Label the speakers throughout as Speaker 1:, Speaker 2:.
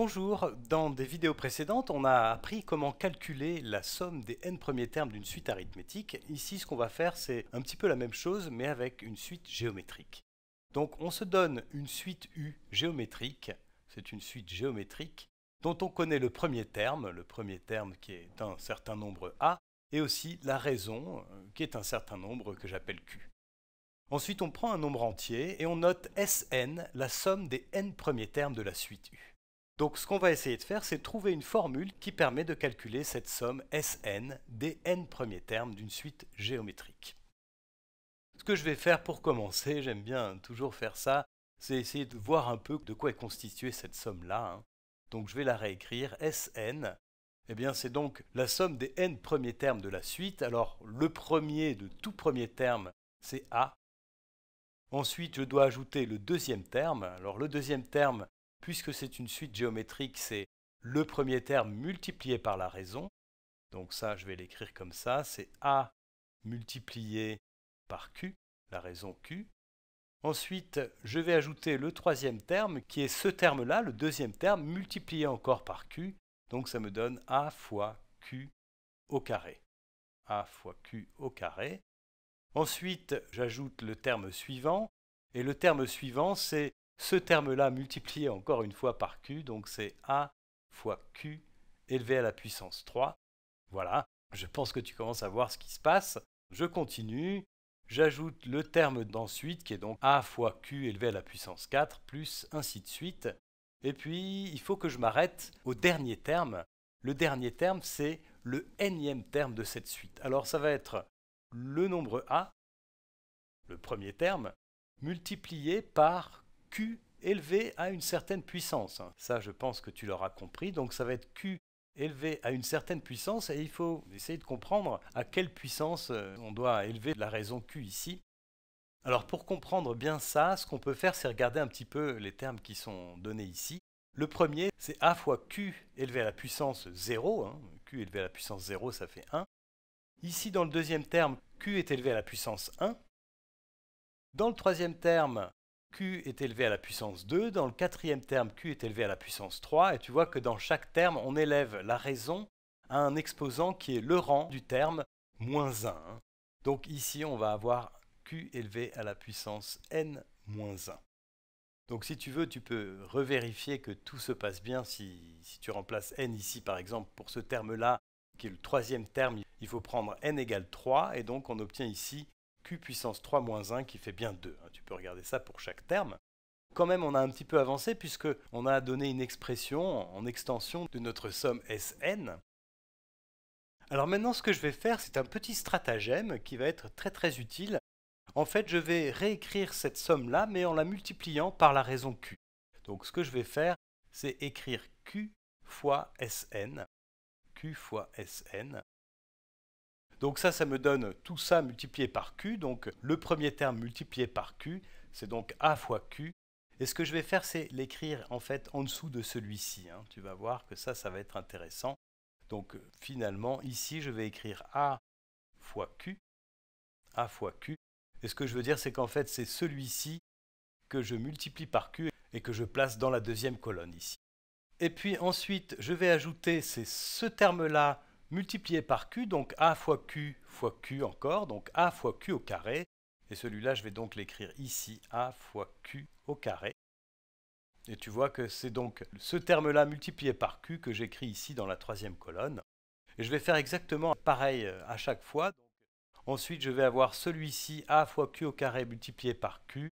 Speaker 1: Bonjour, dans des vidéos précédentes, on a appris comment calculer la somme des n premiers termes d'une suite arithmétique. Ici, ce qu'on va faire, c'est un petit peu la même chose, mais avec une suite géométrique. Donc, on se donne une suite U géométrique, c'est une suite géométrique, dont on connaît le premier terme, le premier terme qui est un certain nombre A, et aussi la raison, euh, qui est un certain nombre que j'appelle Q. Ensuite, on prend un nombre entier et on note Sn, la somme des n premiers termes de la suite U. Donc ce qu'on va essayer de faire, c'est trouver une formule qui permet de calculer cette somme Sn des n premiers termes d'une suite géométrique. Ce que je vais faire pour commencer, j'aime bien toujours faire ça, c'est essayer de voir un peu de quoi est constituée cette somme-là. Hein. Donc je vais la réécrire, Sn, eh bien c'est donc la somme des n premiers termes de la suite. Alors le premier de tout premier terme, c'est A. Ensuite, je dois ajouter le deuxième terme. Alors le deuxième terme, puisque c'est une suite géométrique, c'est le premier terme multiplié par la raison. Donc ça, je vais l'écrire comme ça, c'est A multiplié par Q, la raison Q. Ensuite, je vais ajouter le troisième terme, qui est ce terme-là, le deuxième terme, multiplié encore par Q. Donc ça me donne A fois Q au carré. A fois Q au carré. Ensuite, j'ajoute le terme suivant. Et le terme suivant, c'est ce terme-là multiplié encore une fois par Q, donc c'est A fois Q élevé à la puissance 3. Voilà, je pense que tu commences à voir ce qui se passe. Je continue, j'ajoute le terme d'ensuite qui est donc A fois Q élevé à la puissance 4, plus ainsi de suite. Et puis, il faut que je m'arrête au dernier terme. Le dernier terme, c'est le énième terme de cette suite. Alors, ça va être le nombre A, le premier terme, multiplié par Q élevé à une certaine puissance. Ça, je pense que tu l'auras compris. Donc ça va être Q élevé à une certaine puissance et il faut essayer de comprendre à quelle puissance euh, on doit élever la raison Q ici. Alors pour comprendre bien ça, ce qu'on peut faire, c'est regarder un petit peu les termes qui sont donnés ici. Le premier, c'est A fois Q élevé à la puissance 0. Hein. Q élevé à la puissance 0, ça fait 1. Ici, dans le deuxième terme, Q est élevé à la puissance 1. Dans le troisième terme, Q est élevé à la puissance 2, dans le quatrième terme, Q est élevé à la puissance 3, et tu vois que dans chaque terme, on élève la raison à un exposant qui est le rang du terme moins 1. Hein. Donc ici, on va avoir Q élevé à la puissance n moins 1. Donc si tu veux, tu peux revérifier que tout se passe bien si, tu remplaces n ici, par exemple, pour ce terme-là, qui est le troisième terme, il faut prendre n égale 3, et donc on obtient ici Q puissance 3 moins 1 qui fait bien 2. Hein, tu peux regarder ça pour chaque terme. Quand même, on a un petit peu avancé puisque on a donné une expression en extension de notre somme Sn. Alors maintenant, ce que je vais faire, c'est un petit stratagème qui va être très très utile. En fait, je vais réécrire cette somme-là, mais en la multipliant par la raison Q. Donc ce que je vais faire, c'est écrire Q fois Sn. Q fois Sn. Donc ça, ça me donne tout ça multiplié par Q. Donc le premier terme multiplié par Q, c'est donc A fois Q. Et ce que je vais faire, c'est l'écrire en fait en dessous de celui-ci. Hein. Tu vas voir que ça, ça va être intéressant. Donc finalement, ici, je vais écrire A fois Q. A fois Q. Et ce que je veux dire, c'est qu'en fait, c'est celui-ci que je multiplie par Q et que je place dans la deuxième colonne ici. Et puis ensuite, je vais ajouter, c'est ce terme-là multiplié par q, donc a fois q fois q encore, donc a fois q au carré, et celui-là je vais donc l'écrire ici, a fois q au carré. Et tu vois que c'est donc ce terme-là multiplié par q que j'écris ici dans la troisième colonne. Et je vais faire exactement pareil euh, à chaque fois. Ensuite, je vais avoir celui-ci, a fois q au carré multiplié par q,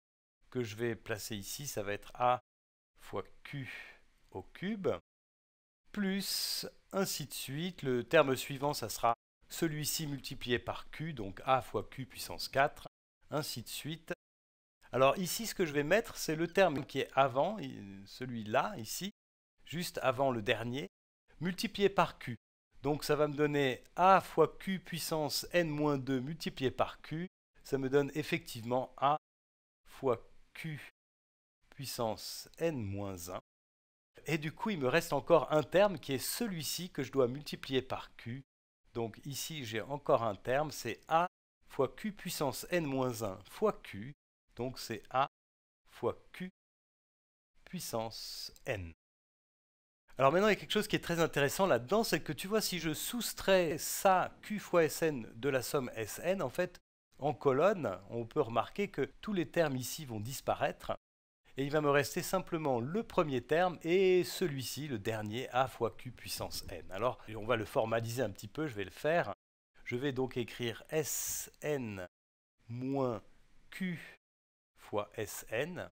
Speaker 1: que je vais placer ici, ça va être a fois q au cube plus, ainsi de suite. Le terme suivant, ça sera celui-ci multiplié par q, donc a fois q puissance 4, ainsi de suite. Alors ici, ce que je vais mettre, c'est le terme qui est avant, celui-là, ici, juste avant le dernier, multiplié par q. Donc ça va me donner a fois q puissance n-2 multiplié par q. Ça me donne effectivement a fois q puissance n-1 et du coup, il me reste encore un terme qui est celui-ci que je dois multiplier par Q. Donc ici, j'ai encore un terme, c'est A fois Q puissance N-1 moins fois Q. Donc c'est A fois Q puissance N. Alors maintenant, il y a quelque chose qui est très intéressant là-dedans, c'est que tu vois, si je soustrais ça, Q fois Sn, de la somme Sn, en fait, en colonne, on peut remarquer que tous les termes ici vont disparaître, et il va me rester simplement le premier terme et celui-ci, le dernier, a fois q puissance n. Alors on va le formaliser un petit peu, je vais le faire. Je vais donc écrire Sn moins q fois Sn.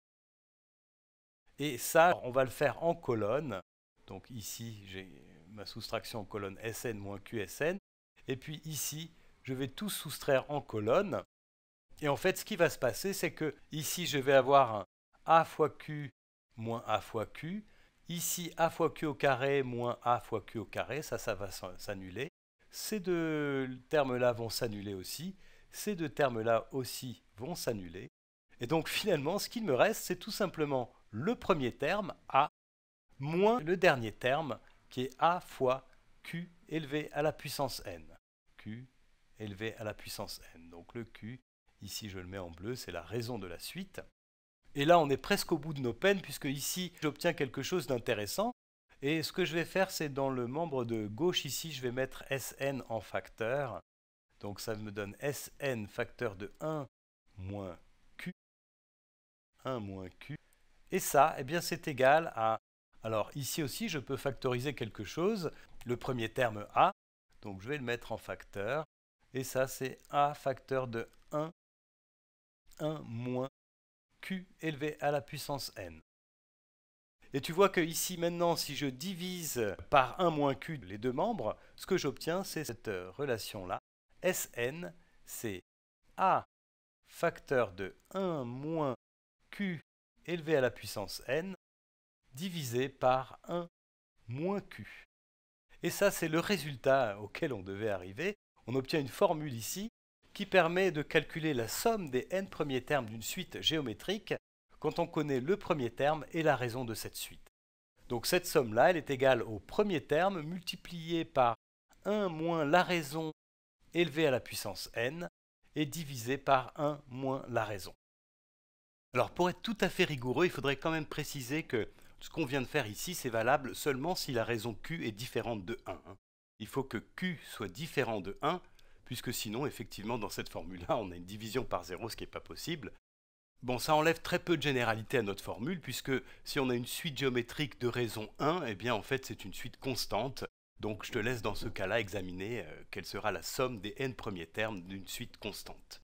Speaker 1: Et ça, on va le faire en colonne. Donc ici, j'ai ma soustraction en colonne Sn moins Qsn. Et puis ici, je vais tout soustraire en colonne. Et en fait, ce qui va se passer, c'est que ici, je vais avoir a fois q moins a fois q. Ici, a fois q au carré moins a fois q au carré, ça, ça va s'annuler. Ces deux termes-là vont s'annuler aussi. Ces deux termes-là aussi vont s'annuler. Et donc finalement, ce qu'il me reste, c'est tout simplement le premier terme, a, moins le dernier terme, qui est a fois q élevé à la puissance n. q élevé à la puissance n. Donc le q, ici je le mets en bleu, c'est la raison de la suite. Et là, on est presque au bout de nos peines, puisque ici, j'obtiens quelque chose d'intéressant. Et ce que je vais faire, c'est dans le membre de gauche ici, je vais mettre Sn en facteur. Donc ça me donne Sn facteur de 1 moins Q. 1 moins Q. Et ça, eh bien, c'est égal à... Alors ici aussi, je peux factoriser quelque chose. Le premier terme A, donc je vais le mettre en facteur. Et ça, c'est A facteur de 1, 1 moins q élevé à la puissance n. Et tu vois que ici maintenant, si je divise par 1 moins q les deux membres, ce que j'obtiens, c'est cette euh, relation-là. Sn, c'est a facteur de 1 moins q élevé à la puissance n divisé par 1 moins q. Et ça, c'est le résultat auquel on devait arriver. On obtient une formule ici qui permet de calculer la somme des n premiers termes d'une suite géométrique quand on connaît le premier terme et la raison de cette suite. Donc cette somme-là, elle est égale au premier terme multiplié par 1 moins la raison élevée à la puissance n et divisé par 1 moins la raison. Alors pour être tout à fait rigoureux, il faudrait quand même préciser que ce qu'on vient de faire ici, c'est valable seulement si la raison q est différente de 1. Hein. Il faut que q soit différent de 1 puisque sinon, effectivement, dans cette formule-là, on a une division par zéro, ce qui n'est pas possible. Bon, ça enlève très peu de généralité à notre formule, puisque si on a une suite géométrique de raison 1, eh bien en fait c'est une suite constante. Donc je te laisse dans ce cas-là examiner euh, quelle sera la somme des n premiers termes d'une suite constante.